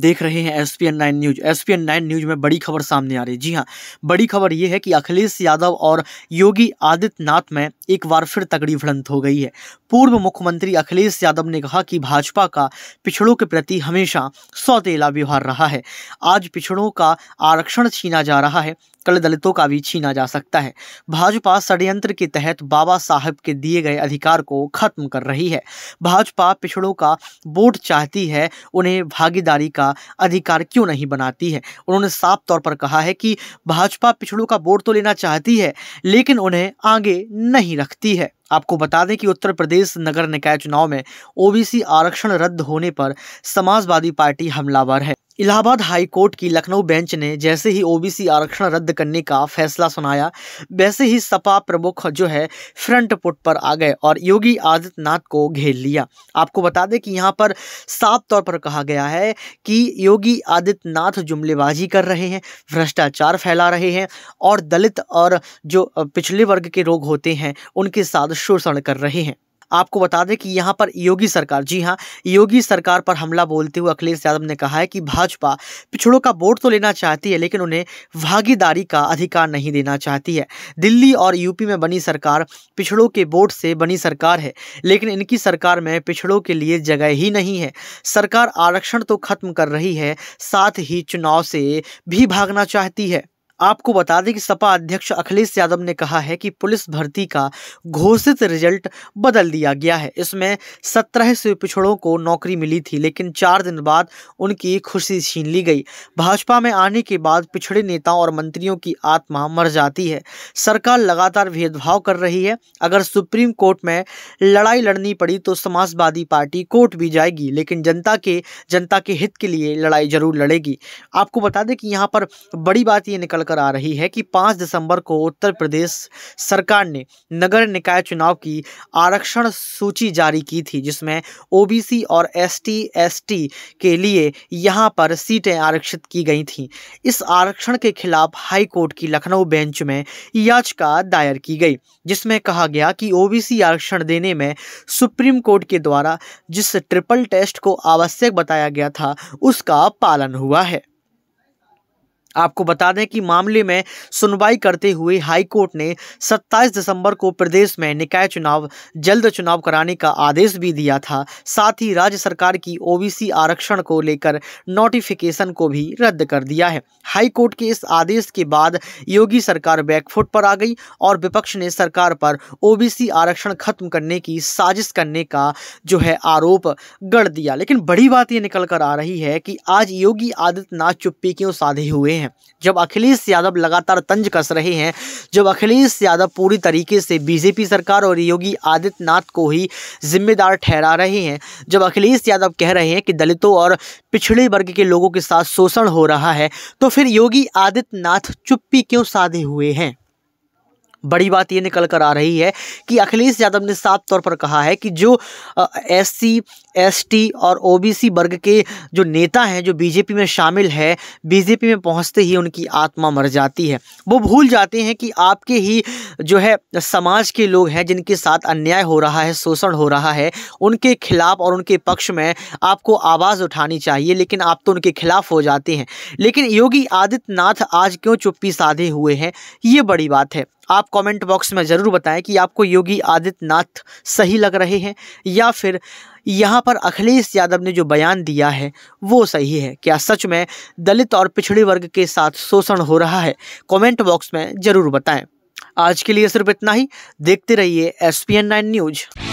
देख रहे हैं S P N nine news S P N nine news में बड़ी खबर सामने आ रही है जी हाँ बड़ी खबर यह है कि अखिलेश यादव और योगी आदित्यनाथ में एक बार फिर तगड़ी भड़ंत हो गई है पूर्व मुख्यमंत्री अखिलेश यादव ने कहा कि भाजपा का पिछड़ों के प्रति हमेशा सौतेला व्यवहार रहा है आज पिछड़ों का आरक्षण छीना जा रहा है कल दलितों का भी छीना जा सकता है भाजपा षडयंत्र के तहत बाबा साहब के दिए गए अधिकार को खत्म कर रही है भाजपा पिछड़ों का वोट चाहती है उन्हें भागीदारी का अधिकार क्यों नहीं बनाती है उन्होंने साफ तौर पर कहा है कि भाजपा पिछड़ों का वोट तो लेना चाहती है लेकिन उन्हें आगे नहीं रखती है आपको बता दें कि उत्तर प्रदेश नगर निकाय चुनाव में ओबीसी आरक्षण रद्द होने पर समाजवादी पार्टी हमलावर है इलाहाबाद हाई कोर्ट की लखनऊ बेंच ने जैसे ही ओबीसी आरक्षण रद्द करने का फैसला सुनाया वैसे ही सपा प्रमुख जो है फ्रंट पुट पर आ गए और योगी आदित्यनाथ को घेर लिया आपको बता दें कि यहाँ पर साफ तौर पर कहा गया है कि योगी आदित्यनाथ जुमलेबाजी कर रहे हैं भ्रष्टाचार फैला रहे हैं और दलित और जो पिछले वर्ग के लोग होते हैं उनके साथ शोषण कर रहे हैं आपको बता दें कि यहाँ पर योगी सरकार जी हाँ योगी सरकार पर हमला बोलते हुए अखिलेश यादव ने कहा है कि भाजपा पिछड़ों का वोट तो लेना चाहती है लेकिन उन्हें भागीदारी का अधिकार नहीं देना चाहती है दिल्ली और यूपी में बनी सरकार पिछड़ों के वोट से बनी सरकार है लेकिन इनकी सरकार में पिछड़ों के लिए जगह ही नहीं है सरकार आरक्षण तो खत्म कर रही है साथ ही चुनाव से भी भागना चाहती है आपको बता दें कि सपा अध्यक्ष अखिलेश यादव ने कहा है कि पुलिस भर्ती का घोषित रिजल्ट बदल दिया गया है इसमें सत्रह से पिछड़ों को नौकरी मिली थी लेकिन चार दिन बाद उनकी खुशी छीन ली गई भाजपा में आने के बाद पिछड़े नेताओं और मंत्रियों की आत्मा मर जाती है सरकार लगातार भेदभाव कर रही है अगर सुप्रीम कोर्ट में लड़ाई लड़नी पड़ी तो समाजवादी पार्टी कोर्ट भी जाएगी लेकिन जनता के जनता के हित के लिए लड़ाई जरूर लड़ेगी आपको बता दें कि यहाँ पर बड़ी बात ये निकल उभर आ रही है कि 5 दिसंबर को उत्तर प्रदेश सरकार ने नगर निकाय चुनाव की आरक्षण सूची जारी की थी जिसमें ओबीसी और एसटी एसटी के लिए यहां पर सीटें आरक्षित की गई थीं इस आरक्षण के खिलाफ हाईकोर्ट की लखनऊ बेंच में याचिका दायर की गई जिसमें कहा गया कि ओ आरक्षण देने में सुप्रीम कोर्ट के द्वारा जिस ट्रिपल टेस्ट को आवश्यक बताया गया था उसका पालन हुआ है आपको बता दें कि मामले में सुनवाई करते हुए हाईकोर्ट ने 27 दिसंबर को प्रदेश में निकाय चुनाव जल्द चुनाव कराने का आदेश भी दिया था साथ ही राज्य सरकार की ओबीसी आरक्षण को लेकर नोटिफिकेशन को भी रद्द कर दिया है हाईकोर्ट के इस आदेश के बाद योगी सरकार बैकफुट पर आ गई और विपक्ष ने सरकार पर ओबीसी आरक्षण खत्म करने की साजिश करने का जो है आरोप गढ़ दिया लेकिन बड़ी बात यह निकल कर आ रही है कि आज योगी आदित्यनाथ चुप्पी क्यों साधे हुए हैं हैं जब अखिलेश यादव लगातार तंज कस रहे हैं जब अखिलेश यादव पूरी तरीके से बीजेपी सरकार और योगी आदित्यनाथ को ही जिम्मेदार ठहरा रहे हैं जब अखिलेश यादव कह रहे हैं कि दलितों और पिछड़े वर्ग के लोगों के साथ शोषण हो रहा है तो फिर योगी आदित्यनाथ चुप्पी क्यों साधे हुए हैं बड़ी बात ये निकल कर आ रही है कि अखिलेश यादव ने साफ तौर पर कहा है कि जो एस सी एसटी और ओबीसी वर्ग के जो नेता हैं जो बीजेपी में शामिल है बीजेपी में पहुंचते ही उनकी आत्मा मर जाती है वो भूल जाते हैं कि आपके ही जो है समाज के लोग हैं जिनके साथ अन्याय हो रहा है शोषण हो रहा है उनके खिलाफ और उनके पक्ष में आपको आवाज़ उठानी चाहिए लेकिन आप तो उनके खिलाफ हो जाते हैं लेकिन योगी आदित्यनाथ आज क्यों चुप्पी साधे हुए हैं ये बड़ी बात है आप कमेंट बॉक्स में ज़रूर बताएं कि आपको योगी आदित्यनाथ सही लग रहे हैं या फिर यहाँ पर अखिलेश यादव ने जो बयान दिया है वो सही है क्या सच में दलित और पिछड़ी वर्ग के साथ शोषण हो रहा है कमेंट बॉक्स में ज़रूर बताएं आज के लिए सिर्फ इतना ही देखते रहिए एस पी न्यूज़